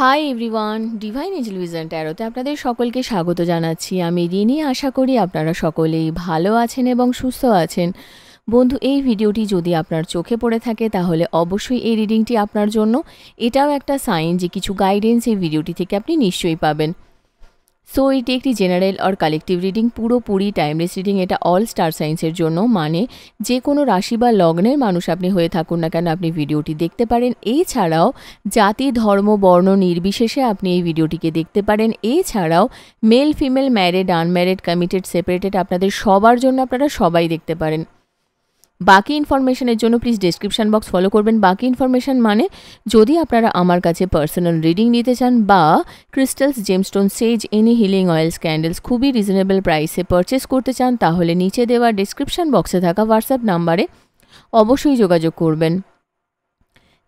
High everyone divine এজ লুইজন ট্যারোতে আপনাদের সকলকে স্বাগত জানাচ্ছি আমি রিনি আশা করি আপনারা সকলেই ভালো আছেন এবং সুস্থ আছেন বন্ধু এই ভিডিওটি যদি আপনার চোখে পড়ে থাকে তাহলে অবশ্যই এই রিডিংটি আপনার জন্য এটাও একটা সাইন যে কিছু গাইডেন্স এই ভিডিওটি থেকে আপনি নিশ্চয়ই পাবেন সো এটি একটি জেনারেল আর কালেকটিভ রিডিং পুরোপুরি টাইমলেস রিডিং এটা অল স্টার সাইন্সের জন্য মানে যে কোনো রাশি বা লগ্নের মানুষ আপনি হয়ে থাকুন না কেন আপনি ভিডিওটি দেখতে পারেন এছাড়াও জাতি ধর্ম বর্ণ নির্বিশেষে আপনি এই ভিডিওটিকে দেখতে পারেন এছাড়াও male female married unmarried committed separated আপনাদের সবার জন্য আপনারা সবাই দেখতে পারেন বাকি ইনফরমেশনের জন্য প্লিজ ডিসক্রিপশান বক্স ফলো করবেন বাকি ইনফরমেশান মানে যদি আপনারা আমার কাছে পার্সোনাল রিডিং নিতে চান বা crystals gemstone sage any healing oils candles খুবই রিজনেবল প্রাইসে পারচেস করতে চান তাহলে নিচে দেওয়া ডিসক্রিপশান বক্সে থাকা হোয়াটসঅ্যাপ নাম্বারে অবশ্যই যোগাযোগ করবেন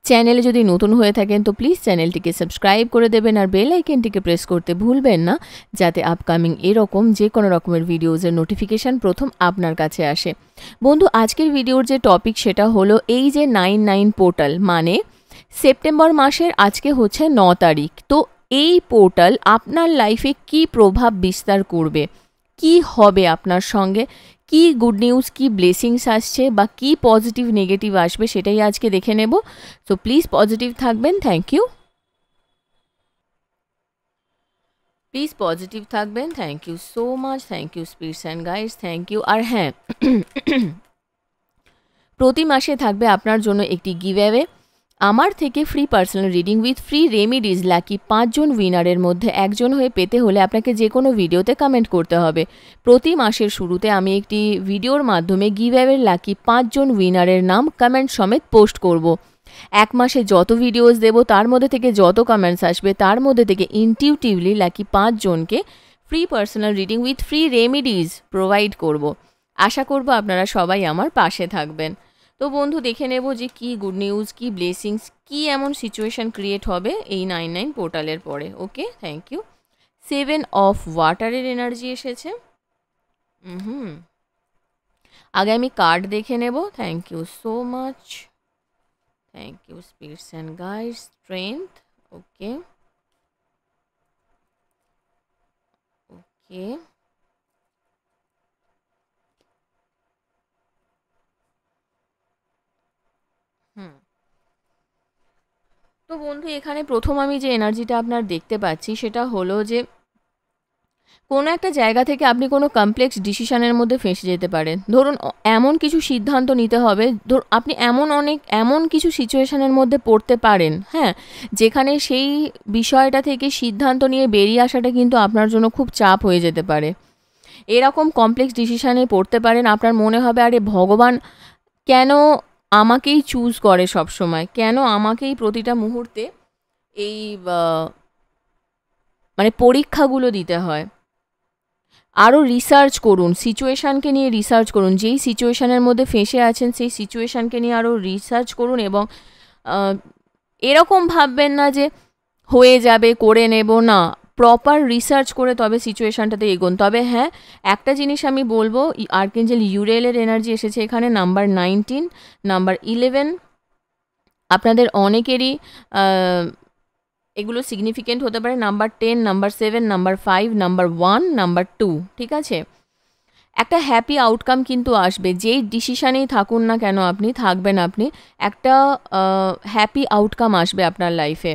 চ্যানেলে যদি নতুন হয়ে থাকেন তো প্লিজ চ্যানেলটিকে সাবস্ক্রাইব করে দেবেন আর বেল আইকনটিকে প্রেস করতে ভুলবেন না যাতে আপকামিং এরকম যে কোনো রকমের ভিডিওজের নোটিফিকেশান প্রথম আপনার কাছে আসে বন্ধু আজকের ভিডিওর যে টপিক সেটা হলো এই যে নাইন নাইন পোর্টাল মানে সেপ্টেম্বর মাসের আজকে হচ্ছে ন তারিখ তো এই পোর্টাল আপনার লাইফে কি প্রভাব বিস্তার করবে কি হবে আপনার সঙ্গে কি গুড নিউজ কি ব্লেসিংস আসবে বাকি পজিটিভ নেগেটিভ আসবে সেটাই আজকে দেখে নেব সো প্লিজ পজিটিভ থাকবেন थैंक यू प्लीज পজিটিভ থাকবেন thank you so much thank you স্পিড সেন गाइस थैंक यू আরহাম প্রতি মাসে থাকবে আপনার জন্য একটি গিভ अवे আমার থেকে free personal reading with free remedies lucky পাঁচজন উইনারের মধ্যে একজন হয়ে পেতে হলে আপনাকে যে কোনো ভিডিওতে কমেন্ট করতে হবে প্রতি মাসের শুরুতে আমি একটি ভিডিওর মাধ্যমে গিভঅ্যাওয়ের লাকি পাঁচজন উইনারের নাম কমেন্ট সমেত পোস্ট করব। এক মাসে যত ভিডিওস দেব তার মধ্যে থেকে যত কমেন্টস আসবে তার মধ্যে থেকে ইনটিউটিভলি লাকি পাঁচজনকে free personal reading with free remedies provide করব। আশা করব আপনারা সবাই আমার পাশে থাকবেন তো বন্ধু দেখে নেব যে কি গুড নিউজ কি ব্লেসিংস কি এমন সিচুয়েশান ক্রিয়েট হবে এই নাইন নাইন পোর্টালের পরে okay thank you seven of ওয়াটারের এনার্জি এসেছে হুম আগে আমি কার্ড দেখে নেব thank you so much thank you spirits and guide strength okay okay তো বন্ধু এখানে প্রথম আমি যে এনার্জিটা আপনার দেখতে পাচ্ছি সেটা হলো যে কোনো একটা জায়গা থেকে আপনি কোনো কমপ্লেক্স ডিসিশানের মধ্যে ফেঁসে যেতে পারেন ধরুন এমন কিছু সিদ্ধান্ত নিতে হবে ধর আপনি এমন অনেক এমন কিছু সিচুয়েশানের মধ্যে পড়তে পারেন হ্যাঁ যেখানে সেই বিষয়টা থেকে সিদ্ধান্ত নিয়ে বেরিয়ে আসাটা কিন্তু আপনার জন্য খুব চাপ হয়ে যেতে পারে এরকম কমপ্লেক্স ডিসিশানে পড়তে পারেন আপনার মনে হবে আরে ভগবান কেন আমাকেই চুজ করে সব সময় কেন আমাকেই প্রতিটা মুহূর্তে এই মানে পরীক্ষাগুলো দিতে হয় আরও রিসার্চ করুন সিচুয়েশানকে নিয়ে রিসার্চ করুন যেই সিচুয়েশানের মধ্যে ফেঁসে আছেন সেই সিচুয়েশানকে নিয়ে আরও রিসার্চ করুন এবং এরকম ভাববেন না যে হয়ে যাবে করে নেব না প্রপার রিসার্চ করে তবে সিচুয়েশানটাতে এগোন তবে হ্যাঁ একটা জিনিস আমি বলবো আর্কেঞ্জেল ইউরেলের এনার্জি এসেছে এখানে নাম্বার নাইনটিন নাম্বার ইলেভেন আপনাদের অনেকেরই এগুলো সিগনিফিকেন্ট হতে পারে number ten number seven number five number one number two ঠিক আছে একটা হ্যাপি আউটকাম কিন্তু আসবে যেই ডিসিশানেই থাকুন না কেন আপনি থাকবেন আপনি একটা হ্যাপি আউটকাম আসবে আপনার লাইফে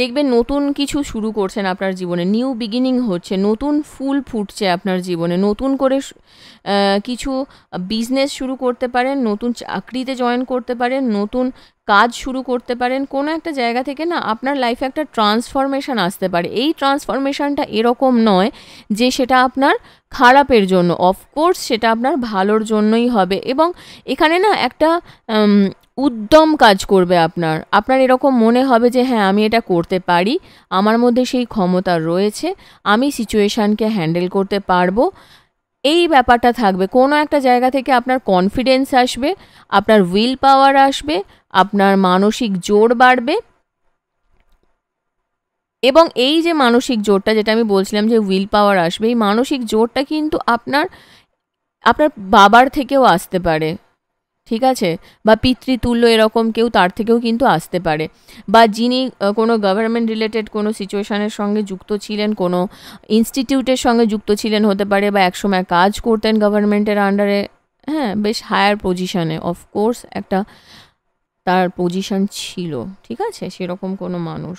দেখবেন নতুন কিছু শুরু করছেন আপনার জীবনে নিউ বিগিনিং হচ্ছে নতুন ফুল ফুটছে আপনার জীবনে নতুন করে কিছু বিজনেস শুরু করতে পারেন নতুন চাকরিতে জয়েন করতে পারেন নতুন কাজ শুরু করতে পারেন কোনো একটা জায়গা থেকে না আপনার লাইফে একটা ট্রান্সফরমেশান আসতে পারে এই ট্রান্সফরমেশানটা এরকম নয় যে সেটা আপনার খারাপের জন্য অফকোর্স সেটা আপনার ভালোর জন্যই হবে এবং এখানে না একটা উদ্যম কাজ করবে আপনার আপনার এরকম মনে হবে যে হ্যাঁ আমি এটা করতে পারি আমার মধ্যে সেই ক্ষমতা রয়েছে আমি সিচুয়েশানকে হ্যান্ডেল করতে পারবো এই ব্যাপারটা থাকবে কোনো একটা জায়গা থেকে আপনার কনফিডেন্স আসবে আপনার উইল পাওয়ার আসবে আপনার মানসিক জোর বাড়বে এবং এই যে মানসিক জোরটা যেটা আমি বলছিলাম যে উইল পাওয়ার আসবে এই মানসিক জোরটা কিন্তু আপনার আপনার বাবার থেকেও আসতে পারে ঠিক আছে বা পিতৃতুল্য এরকম কেউ তার থেকেও কিন্তু আসতে পারে বা যিনি কোনো গভর্নমেন্ট রিলেটেড কোনো সিচুয়েশানের সঙ্গে যুক্ত ছিলেন কোনো ইনস্টিটিউটের সঙ্গে যুক্ত ছিলেন হতে পারে বা একসময় কাজ করতেন গভর্নমেন্টের আন্ডারে হ্যাঁ বেশ হায়ার পজিশানে অফকোর্স একটা তার পজিশন ছিল ঠিক আছে সেরকম কোনো মানুষ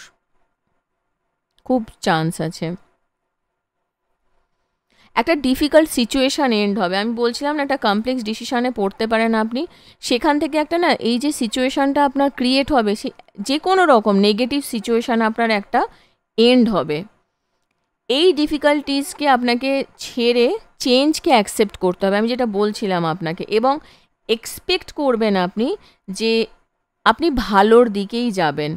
খুব চান্স আছে একটা ডিফিকাল্ট সিচুয়েশান এন্ড হবে আমি বলছিলাম না একটা কমপ্লেক্স ডিসিশানে পড়তে পারেন আপনি সেখান থেকে একটা না এই যে সিচুয়েশানটা আপনার ক্রিয়েট হবে সে যে কোনো রকম নেগেটিভ সিচুয়েশান আপনার একটা এন্ড হবে এই ডিফিকাল্টিসকে আপনাকে ছেড়ে চেঞ্জকে অ্যাকসেপ্ট করতে হবে আমি যেটা বলছিলাম আপনাকে এবং এক্সপেক্ট করবেন আপনি যে আপনি ভালোর দিকেই যাবেন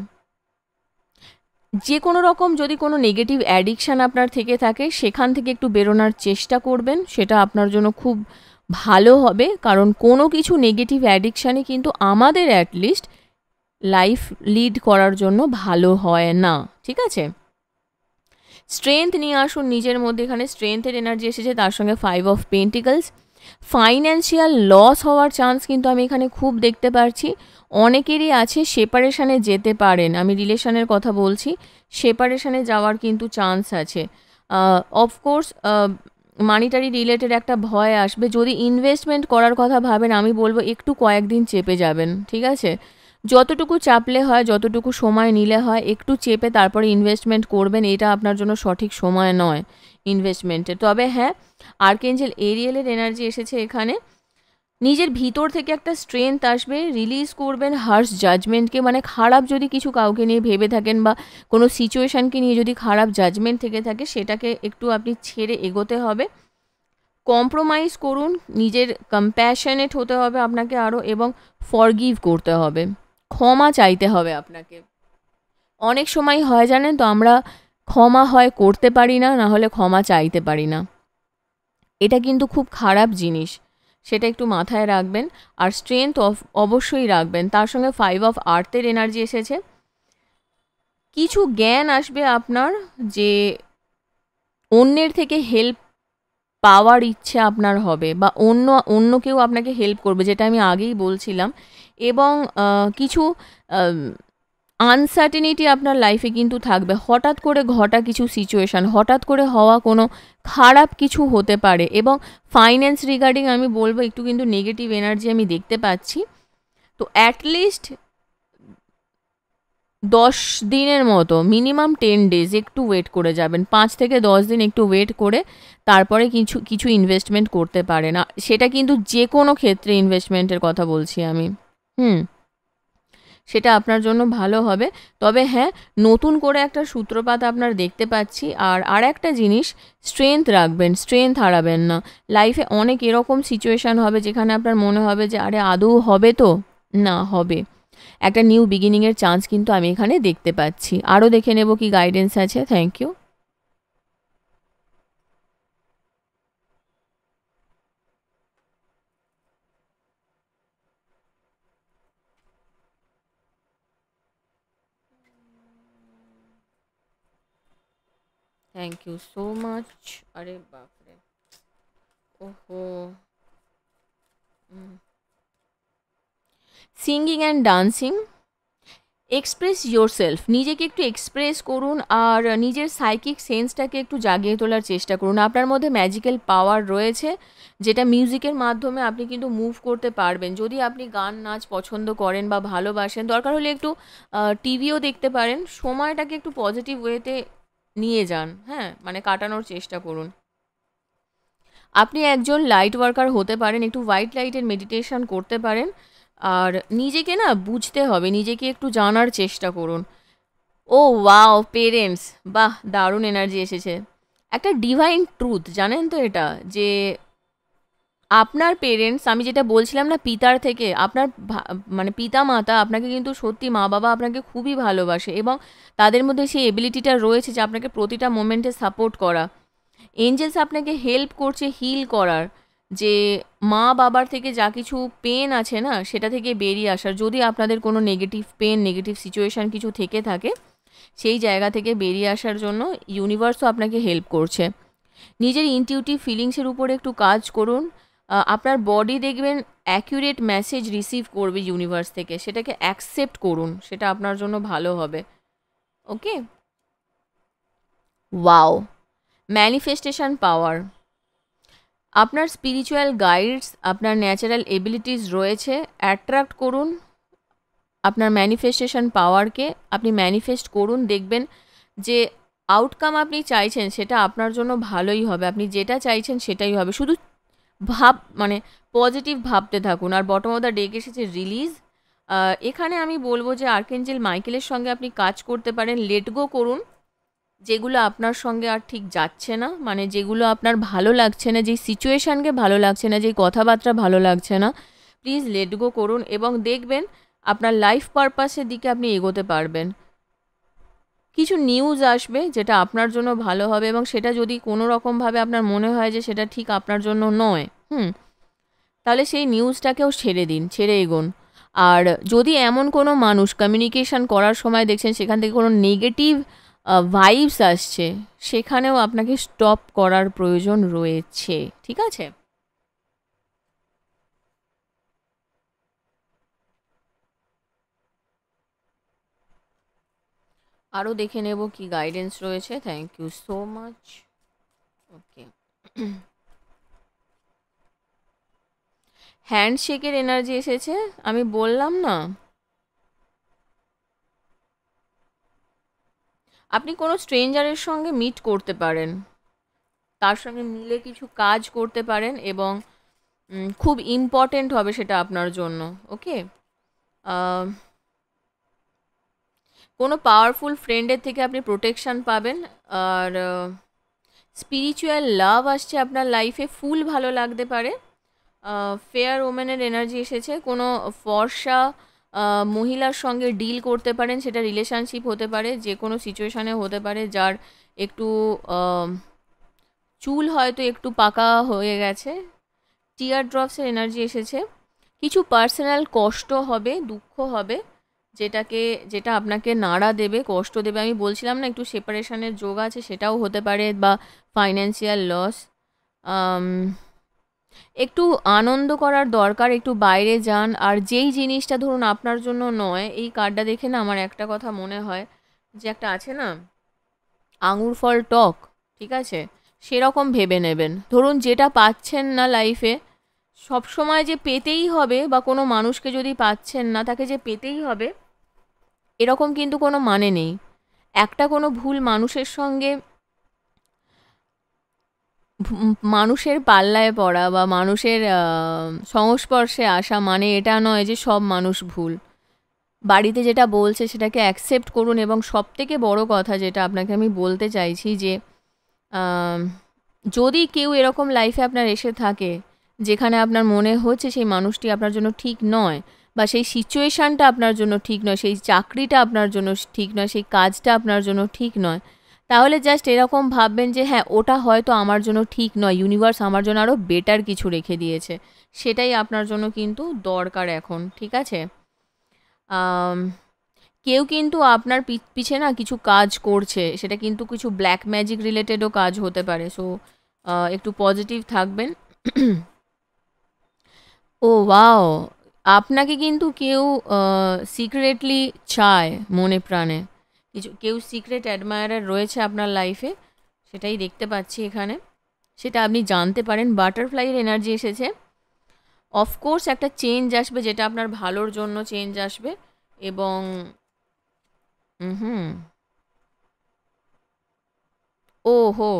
যে কোনো রকম যদি কোনো নেগেটিভ অ্যাডিকশান আপনার থেকে থাকে সেখান থেকে একটু বেরোনোর চেষ্টা করবেন সেটা আপনার জন্য খুব ভালো হবে কারণ কোনো কিছু নেগেটিভ অ্যাডিকশানে কিন্তু আমাদের অ্যাটলিস্ট লাইফ লিড করার জন্য ভালো হয় না ঠিক আছে স্ট্রেংথ নিয়ে আসুন নিজের মধ্যে এখানে স্ট্রেংথের এনার্জি এসেছে তার সঙ্গে five of pentacles financial loss হওয়ার চান্স কিন্তু আমি এখানে খুব দেখতে পারছি অনেকেরই আছে সেপারেশানে যেতে পারেন আমি রিলেশনের কথা বলছি সেপারেশানে যাওয়ার কিন্তু চান্স আছে অফকোর্স মানিটারি রিলেটেড একটা ভয় আসবে যদি ইনভেস্টমেন্ট করার কথা ভাবেন আমি বলবো একটু কয়েকদিন চেপে যাবেন ঠিক আছে যতটুকু চাপলে হয় যতটুকু সময় নিলে হয় একটু চেপে তারপরে ইনভেস্টমেন্ট করবেন এটা আপনার জন্য সঠিক সময় নয় ইনভেস্টমেন্টে তবে হ্যাঁ আর্কেঞ্জেল এরিয়েলের এনার্জি এসেছে এখানে নিজের ভিতর থেকে একটা স্ট্রেংথ আসবে রিলিজ করবেন হার্স জাজমেন্টকে মানে খারাপ যদি কিছু কাউকে নিয়ে ভেবে থাকেন বা কোনো সিচুয়েশানকে নিয়ে যদি খারাপ জাজমেন্ট থেকে থাকে সেটাকে একটু আপনি ছেড়ে এগোতে হবে কম্প্রোমাইজ করুন নিজের কম্প্যাশনেট হতে হবে আপনাকে আরও এবং ফরগিভ করতে হবে ক্ষমা চাইতে হবে আপনাকে অনেক সময় হয় জানেন তো আমরা ক্ষমা হয় করতে পারি না না হলে ক্ষমা চাইতে পারি না এটা কিন্তু খুব খারাপ জিনিস সেটা একটু মাথায় রাখবেন আর স্ট্রেংথ অফ অবশ্যই রাখবেন তার সঙ্গে ফাইভ অফ আর্থের এনার্জি এসেছে কিছু জ্ঞান আসবে আপনার যে অন্যের থেকে হেল্প পাওয়ার ইচ্ছে আপনার হবে বা অন্য অন্য কেউ আপনাকে হেল্প করবে যেটা আমি আগেই বলছিলাম এবং কিছু আনসার্টেনিটি আপনার লাইফে কিন্তু থাকবে হঠাৎ করে ঘটা কিছু সিচুয়েশান হঠাৎ করে হওয়া কোনো খারাপ কিছু হতে পারে এবং ফাইন্যান্স রিগার্ডিং আমি বলবো একটু কিন্তু নেগেটিভ এনার্জি আমি দেখতে পাচ্ছি তো অ্যাটলিস্ট দশ দিনের মতো মিনিমাম টেন ডেজ একটু ওয়েট করে যাবেন পাঁচ থেকে দশ দিন একটু ওয়েট করে তারপরে কিছু কিছু ইনভেস্টমেন্ট করতে পারেন সেটা কিন্তু যে কোনো ক্ষেত্রে ইনভেস্টমেন্টের কথা বলছি আমি হুম সেটা আপনার জন্য ভালো হবে তবে হ্যাঁ নতুন করে একটা সূত্রপাত আপনার দেখতে পাচ্ছি আর আর একটা জিনিস স্ট্রেংথ রাখবেন স্ট্রেংথ হারাবেন না লাইফে অনেক এরকম সিচুয়েশান হবে যেখানে আপনার মনে হবে যে আরে আদৌ হবে তো না হবে একটা নিউ বিগিনিংয়ের চান্স কিন্তু আমি এখানে দেখতে পাচ্ছি আরও দেখে নেব কি গাইডেন্স আছে thank you thank you so much আরে বাপরে ওহো singing and dancing express yourself নিজেকে একটু এক্সপ্রেস করুন আর নিজের সাইকিক সেন্সটাকে একটু জাগিয়ে তোলার চেষ্টা করুন আপনার মধ্যে ম্যাজিক্যাল পাওয়ার রয়েছে যেটা মিউজিকের মাধ্যমে আপনি কিন্তু মুভ করতে পারবেন যদি আপনি গান নাচ পছন্দ করেন বা ভালোবাসেন দরকার হলে একটু টিভিও দেখতে পারেন সময়টাকে একটু পজিটিভ ওয়েতে নিয়ে যান হ্যাঁ মানে কাটানোর চেষ্টা করুন আপনি একজন লাইট ওয়ার্কার হতে পারেন একটু হোয়াইট লাইটের মেডিটেশন করতে পারেন আর নিজেকে না বুঝতে হবে নিজেকে একটু জানার চেষ্টা করুন ও ওয়াও পেরেন্টস বাহ দারুণ এনার্জি এসেছে একটা ডিভাইন ট্রুথ জানেন তো এটা যে আপনার পেরেন্টস আমি যেটা বলছিলাম না পিতার থেকে আপনার মানে পিতা মাতা আপনাকে কিন্তু সত্যি মা বাবা আপনাকে খুবই ভালোবাসে এবং তাদের মধ্যে সেই এবিলিটিটা রয়েছে যে আপনাকে প্রতিটা মোমেন্টে সাপোর্ট করা এঞ্জেলস আপনাকে হেল্প করছে হিল করার যে মা বাবার থেকে যা কিছু পেন আছে না সেটা থেকে বেরিয়ে আসার যদি আপনাদের কোনো নেগেটিভ পেন নেগেটিভ সিচুয়েশান কিছু থেকে থাকে সেই জায়গা থেকে বেরিয়ে আসার জন্য ইউনিভার্সও আপনাকে হেল্প করছে নিজের ইনটিউটিভ ফিলিংসের উপরে একটু কাজ করুন আপনার বডি দেখবেন অ্যাকিউরেট মেসেজ রিসিভ করবে ইউনিভার্স থেকে সেটাকে অ্যাকসেপ্ট করুন সেটা আপনার জন্য ভালো হবে ওকে ওয়াও ম্যানিফেস্টেশন পাওয়ার আপনার স্পিরিচুয়াল গাইডস আপনার ন্যাচারাল এবিলিটিস রয়েছে অ্যাট্রাক্ট করুন আপনার ম্যানিফেস্টেশন পাওয়ারকে আপনি ম্যানিফেস্ট করুন দেখবেন যে আউটকাম আপনি চাইছেন সেটা আপনার জন্য ভালোই হবে আপনি যেটা চাইছেন সেটাই হবে শুধু ভাব মানে পজিটিভ ভাবতে থাকুন আর বটম অফ দ্য ডেক এসেছে রিলিজ এখানে আমি বলবো যে আর্কেঞ্জেল মাইকেলের সঙ্গে আপনি কাজ করতে পারেন লেটগো করুন যেগুলো আপনার সঙ্গে আর ঠিক যাচ্ছে না মানে যেগুলো আপনার ভালো লাগছে না যেই সিচুয়েশানকে ভালো লাগছে না যেই কথাবার্তা ভালো লাগছে না প্লিজ লেটগো করুন এবং দেখবেন আপনার লাইফ পারপাসের দিকে আপনি এগোতে পারবেন কিছু নিউজ আসবে যেটা আপনার জন্য ভালো হবে এবং সেটা যদি কোনো রকমভাবে আপনার মনে হয় যে সেটা ঠিক আপনার জন্য নয় হুম তাহলে সেই নিউজটাকেও ছেড়ে দিন ছেড়ে এগোন আর যদি এমন কোনো মানুষ কমিউনিকেশন করার সময় দেখছেন সেখান থেকে কোনো নেগেটিভ ভাইবস আসছে সেখানেও আপনাকে স্টপ করার প্রয়োজন রয়েছে ঠিক আছে আরও দেখে নেব কি গাইডেন্স রয়েছে thank you so much okay হ্যান্ডশেকের এনার্জি এসেছে আমি বললাম না আপনি কোনো স্ট্রেঞ্জারের সঙ্গে মিট করতে পারেন তার সঙ্গে মিলে কিছু কাজ করতে পারেন এবং খুব ইম্পর্টেন্ট হবে সেটা আপনার জন্য ওকে কোনো পাওয়ারফুল ফ্রেন্ডের থেকে আপনি প্রোটেকশান পাবেন আর স্পিরিচুয়াল লাভ আসছে আপনার লাইফে ফুল ভালো লাগতে পারে ফেয়ার ওমেনের এনার্জি এসেছে কোনো ফর্সা মহিলার সঙ্গে ডিল করতে পারেন সেটা রিলেশনশিপ হতে পারে যে কোনো সিচুয়েশানে হতে পারে যার একটু চুল হয়তো একটু পাকা হয়ে গেছে টিয়ার ড্রপসের এনার্জি এসেছে কিছু পার্সোনাল কষ্ট হবে দুঃখ হবে যেটাকে যেটা আপনাকে নাড়া দেবে কষ্ট দেবে আমি বলছিলাম না একটু সেপারেশনের যোগ আছে সেটাও হতে পারে বা ফাইন্যান্সিয়াল লস একটু আনন্দ করার দরকার একটু বাইরে যান আর যেই জিনিসটা ধরুন আপনার জন্য নয় এই কার্ডটা দেখে না আমার একটা কথা মনে হয় যে একটা আছে না আঙুর ফল টক ঠিক আছে সেরকম ভেবে নেবেন ধরুন যেটা পাচ্ছেন না লাইফে সব সময় যে পেতেই হবে বা কোনো মানুষকে যদি পাচ্ছেন না তাকে যে পেতেই হবে এরকম কিন্তু কোনো মানে নেই একটা কোনো ভুল মানুষের সঙ্গে মানুষের পাল্লায় পড়া বা মানুষের সংস্পর্শে আসা মানে এটা নয় যে সব মানুষ ভুল বাড়িতে যেটা বলছে সেটাকে অ্যাকসেপ্ট করুন এবং সব থেকে বড়ো কথা যেটা আপনাকে আমি বলতে চাইছি যে যদি কেউ এরকম লাইফে আপনার এসে থাকে যেখানে আপনার মনে হচ্ছে সেই মানুষটি আপনার জন্য ঠিক নয় বা সেই সিচুয়েশানটা আপনার জন্য ঠিক নয় সেই চাকরিটা আপনার জন্য ঠিক নয় সেই কাজটা আপনার জন্য ঠিক নয় তাহলে জাস্ট এরকম ভাববেন যে হ্যাঁ ওটা হয়তো আমার জন্য ঠিক নয় ইউনিভার্স আমার জন্য আরও বেটার কিছু রেখে দিয়েছে সেটাই আপনার জন্য কিন্তু দরকার এখন ঠিক আছে কেউ কিন্তু আপনার পিছে না কিছু কাজ করছে সেটা কিন্তু কিছু ব্ল্যাক ম্যাজিক রিলেটেডও কাজ হতে পারে সো একটু পজিটিভ থাকবেন ও ওয়াও আপনাকে কিন্তু কেউ সিক্রেটলি চায় মনে প্রাণে কিছু কেউ সিক্রেট অ্যাডমায়ারার রয়েছে আপনার লাইফে সেটাই দেখতে পাচ্ছি এখানে সেটা আপনি জানতে পারেন বাটারফ্লাইয়ের এনার্জি এসেছে অফকোর্স একটা চেঞ্জ আসবে যেটা আপনার ভালোর জন্য চেঞ্জ আসবে এবং হুম ও হো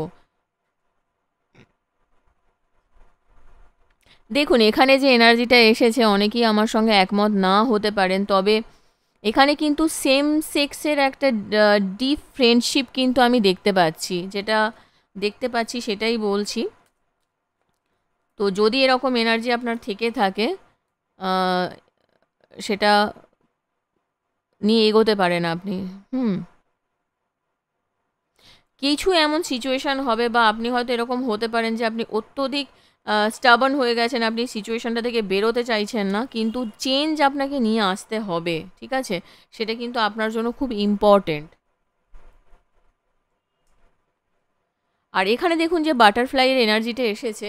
দেখুন এখানে যে এনার্জিটা এসেছে অনেকেই আমার সঙ্গে একমত না হতে পারেন তবে এখানে কিন্তু সেম সেক্সের একটা ডিপ ফ্রেন্ডশিপ কিন্তু আমি দেখতে পাচ্ছি যেটা দেখতে পাচ্ছি সেটাই বলছি তো যদি এরকম এনার্জি আপনার থেকে থাকে সেটা নিয়ে এগোতে পারেন আপনি হুম কিছু এমন সিচুয়েশান হবে বা আপনি হয়তো এরকম হতে পারেন যে আপনি অত্যধিক স্টাবন হয়ে গেছেন আপনি সিচুয়েশনটা থেকে বেরোতে চাইছেন না কিন্তু চেঞ্জ আপনাকে নিয়ে আসতে হবে ঠিক আছে সেটা কিন্তু আপনার জন্য খুব ইম্পর্টেন্ট আর এখানে দেখুন যে বাটারফ্লাইয়ের এনার্জিটা এসেছে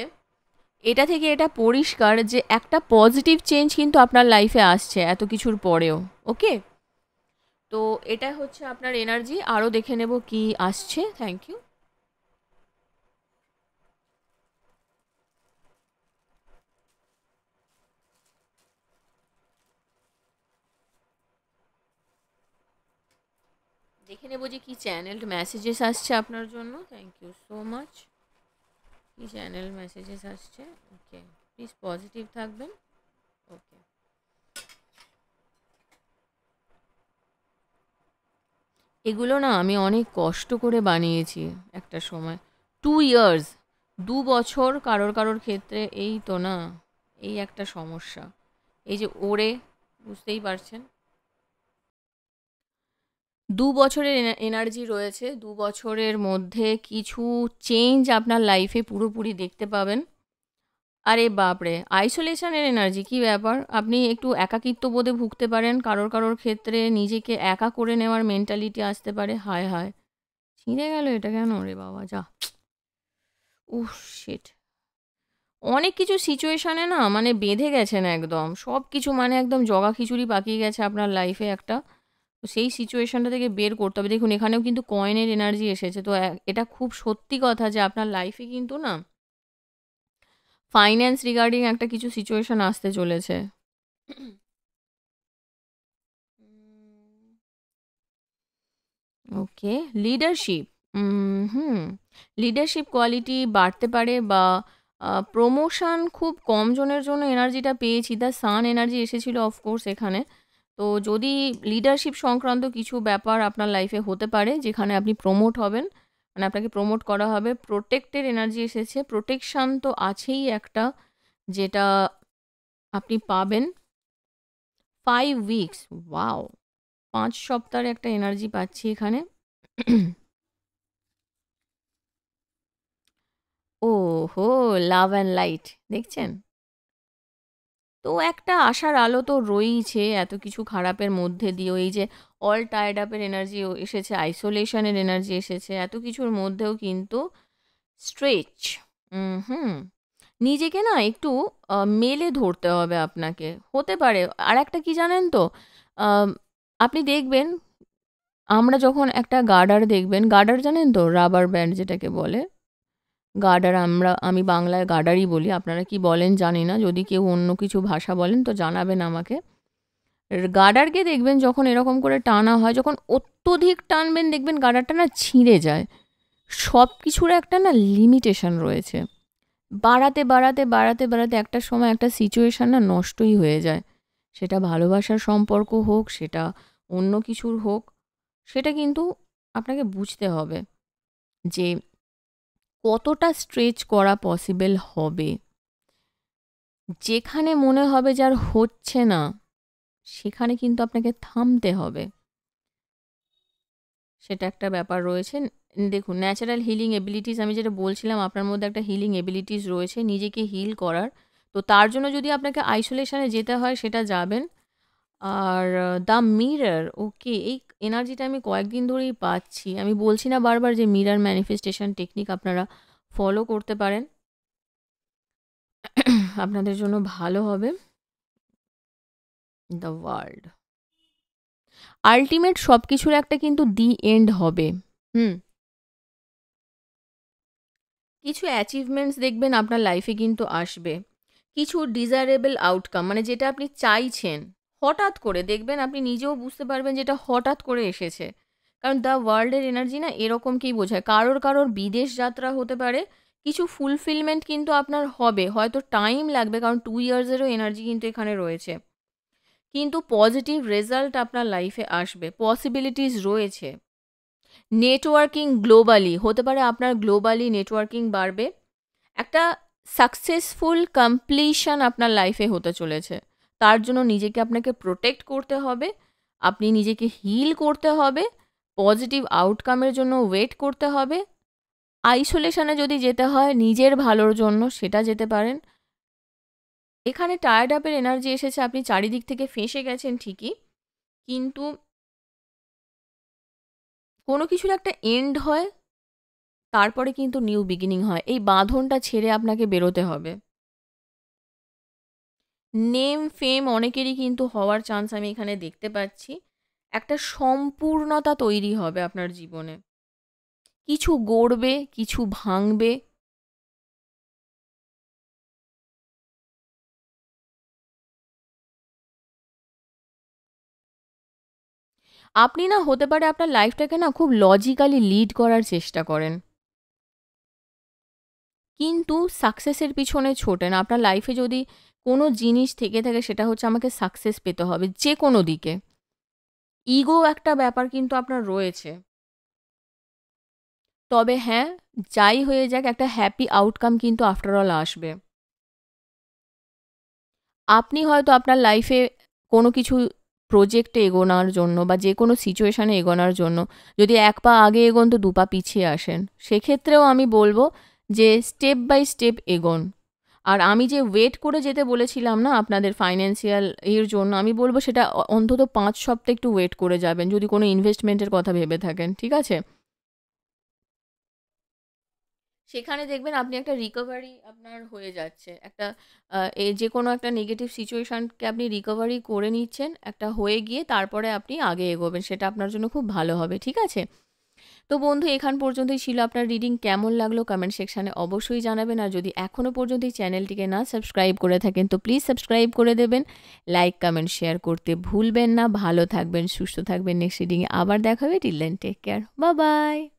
এটা থেকে এটা পরিষ্কার যে একটা পজিটিভ চেঞ্জ কিন্তু আপনার লাইফে আসছে এত কিছুর পরেও ওকে তো এটা হচ্ছে আপনার এনার্জি আরও দেখে নেব কি আসছে থ্যাংক ইউ দেখে নেবো যে কী চ্যানেল মেসেজেস আসছে আপনার জন্য থ্যাংক ইউ সো মাচ কী চ্যানেল মেসেজেস আসছে ওকে প্লিজ পজিটিভ থাকবেন ওকে এগুলো না আমি অনেক কষ্ট করে বানিয়েছি একটা সময় টু ইয়ার্স দু বছর কারোর কারোর ক্ষেত্রে এই তো না এই একটা সমস্যা এই যে ওরে বুঝতেই পারছেন দু বছরের এনার্জি রয়েছে দু বছরের মধ্যে কিছু চেঞ্জ আপনার লাইফে পুরোপুরি দেখতে পাবেন আরে বাপরে আইসোলেশনের এনার্জি কি ব্যাপার আপনি একটু একাকিত্ব বোধে ভুগতে পারেন কারোর কারোর ক্ষেত্রে নিজেকে একা করে নেওয়ার মেন্টালিটি আসতে পারে হায় হায় ছিঁড়ে গেল এটা কেন রে বাবা যা উহ সেট অনেক কিছু সিচুয়েশানে না মানে বেঁধে গেছেন একদম সব কিছু মানে একদম জগা খিচুড়ি পাকিয়ে গেছে আপনার লাইফে একটা তো সেই সিচুয়েশনটা থেকে বের করতে হবে দেখুন এখানেও কিন্তু কয়েনের এনার্জি এসেছে তো এটা খুব সত্যি কথা যে আপনার লাইফে কিন্তু না ফাইন্যান্স রিগার্ডিং একটা কিছু সিচুয়েশন আসতে চলেছে ওকে লিডারশিপ হুম লিডারশিপ কোয়ালিটি বাড়তে পারে বা প্রমোশন খুব কম জনের জন্য এনার্জিটা পেয়েছি দ্য সান এনার্জি এসেছিল অফকোর্স এখানে তো যদি লিডারশিপ সংক্রান্ত কিছু ব্যাপার আপনার লাইফে হতে পারে যেখানে আপনি প্রমোট হবেন মানে আপনাকে প্রমোট করা হবে প্রোটেক্টের এনার্জি এসেছে প্রোটেকশান তো আছেই একটা যেটা আপনি পাবেন ফাইভ উইকস ওয়াও পাঁচ সপ্তাহের একটা এনার্জি পাচ্ছি এখানে ও হো লাভ অ্যান্ড লাইট দেখছেন তো একটা আশার আলো তো রয়েইছে এত কিছু খারাপের মধ্যে দিয়ে এই যে অল টায়ার্ড আপের এনার্জি এসেছে আইসোলেশনের এনার্জি এসেছে এত কিছুর মধ্যেও কিন্তু স্ট্রেচ হুম নিজেকে না একটু মেলে ধরতে হবে আপনাকে হতে পারে আর একটা কি জানেন তো আপনি দেখবেন আমরা যখন একটা গার্ডার দেখবেন গার্ডার জানেন তো রাবার ব্যান্ড যেটাকে বলে গার্ডার আমরা আমি বাংলায় গার্ডারই বলি আপনারা কি বলেন জানি না যদি কেউ অন্য কিছু ভাষা বলেন তো জানাবেন আমাকে গার্ডারকে দেখবেন যখন এরকম করে টানা হয় যখন অত্যধিক টানবেন দেখবেন গার্ডারটা না ছিঁড়ে যায় সব কিছুর একটা না লিমিটেশন রয়েছে বাড়াতে বাড়াতে বাড়াতে বাড়াতে একটা সময় একটা সিচুয়েশান না নষ্টই হয়ে যায় সেটা ভালোবাসার সম্পর্ক হোক সেটা অন্য কিছুর হোক সেটা কিন্তু আপনাকে বুঝতে হবে যে কতটা স্ট্রেচ করা পসিবল হবে যেখানে মনে হবে যার হচ্ছে না সেখানে কিন্তু আপনাকে থামতে হবে সেটা একটা ব্যাপার রয়েছে দেখুন ন্যাচারাল হিলিং এবিলিটিস আমি যেটা বলছিলাম আপনার মধ্যে একটা হিলিং এবিলিটিস রয়েছে নিজেকে হিল করার তো তার জন্য যদি আপনাকে আইসোলেশনে যেতে হয় সেটা যাবেন আর দ্য মিরর ওকে এই এনার্জিটা আমি কয়েকদিন ধরেই পাচ্ছি আমি বলছি না বারবার যে মিরার ম্যানিফেস্টেশন টেকনিক আপনারা ফলো করতে পারেন আপনাদের জন্য ভালো হবে দ্য ওয়ার্ল্ড আলটিমেট সব কিছুর একটা কিন্তু দি এন্ড হবে হুম কিছু অ্যাচিভমেন্টস দেখবেন আপনার লাইফে কিন্তু আসবে কিছু ডিজায়ারেবল আউটকাম মানে যেটা আপনি চাইছেন হঠাৎ করে দেখবেন আপনি নিজেও বুঝতে পারবেন যে এটা হঠাৎ করে এসেছে কারণ দ্য ওয়ার্ল্ডের এনার্জি না এরকমকেই বোঝায় কারোর কারোর বিদেশ যাত্রা হতে পারে কিছু ফুলফিলমেন্ট কিন্তু আপনার হবে হয়তো টাইম লাগবে কারণ টু ইয়ার্সেরও এনার্জি কিন্তু এখানে রয়েছে কিন্তু পজিটিভ রেজাল্ট আপনার লাইফে আসবে পসিবিলিটিস রয়েছে নেটওয়ার্কিং গ্লোবালি হতে পারে আপনার গ্লোবালি নেটওয়ার্কিং বাড়বে একটা সাকসেসফুল কমপ্লিশন আপনার লাইফে হতে চলেছে তার জন্য নিজেকে আপনাকে প্রোটেক্ট করতে হবে আপনি নিজেকে হিল করতে হবে পজিটিভ আউটকামের জন্য ওয়েট করতে হবে আইসোলেশনে যদি যেতে হয় নিজের ভালোর জন্য সেটা যেতে পারেন এখানে টায়ার্ড আপের এনার্জি এসেছে আপনি চারিদিক থেকে ফেঁসে গেছেন ঠিকই কিন্তু কোনো কিছুর একটা এন্ড হয় তারপরে কিন্তু নিউ বিগিনিং হয় এই বাঁধনটা ছেড়ে আপনাকে বেরোতে হবে নেম ফেম অনেকেরই কিন্তু হওয়ার চান্স আমি এখানে দেখতে পাচ্ছি একটা সম্পূর্ণতা তৈরি হবে আপনার জীবনে কিছু গড়বে কিছু ভাঙবে আপনি না হতে পারে আপনার লাইফটাকে না খুব লজিক্যালি লিড করার চেষ্টা করেন কিন্তু সাকসেসের পিছনে ছোটেন আপনার লাইফে যদি কোনো জিনিস থেকে থাকে সেটা হচ্ছে আমাকে সাকসেস পেতে হবে যে কোনো দিকে ইগো একটা ব্যাপার কিন্তু আপনার রয়েছে তবে হ্যাঁ যাই হয়ে যাক একটা হ্যাপি আউটকাম কিন্তু আফটারঅল আসবে আপনি হয়তো আপনার লাইফে কোনো কিছু প্রজেক্টে এগোনার জন্য বা যে কোনো সিচুয়েশানে এগোনার জন্য যদি এক পা আগে এগোন তো দু পা পিছিয়ে আসেন সেক্ষেত্রেও আমি বলবো যে স্টেপ বাই স্টেপ এগোন আর আমি যে ওয়েট করে যেতে বলেছিলাম না আপনাদের ফাইন্যান্সিয়াল এর জন্য আমি বলবো সেটা অন্তত পাঁচ সপ্তাহ একটু ওয়েট করে যাবেন যদি কোনো ইনভেস্টমেন্টের কথা ভেবে থাকেন ঠিক আছে সেখানে দেখবেন আপনি একটা রিকভারি আপনার হয়ে যাচ্ছে একটা যে কোনো একটা নেগেটিভ সিচুয়েশানকে আপনি রিকভারি করে নিচ্ছেন একটা হয়ে গিয়ে তারপরে আপনি আগে এগোবেন সেটা আপনার জন্য খুব ভালো হবে ঠিক আছে তো বন্ধু এখান পর্যন্তই ছিল আপনার রিডিং কেমন লাগলো কমেন্ট সেকশানে অবশ্যই জানাবেন আর যদি এখনও পর্যন্ত এই চ্যানেলটিকে না সাবস্ক্রাইব করে থাকেন তো প্লিজ সাবস্ক্রাইব করে দেবেন লাইক কমেন্ট শেয়ার করতে ভুলবেন না ভালো থাকবেন সুস্থ থাকবেন নেক্সট রিডিংয়ে আবার দেখা হবে টিল দেন টেক কেয়ার বা বাই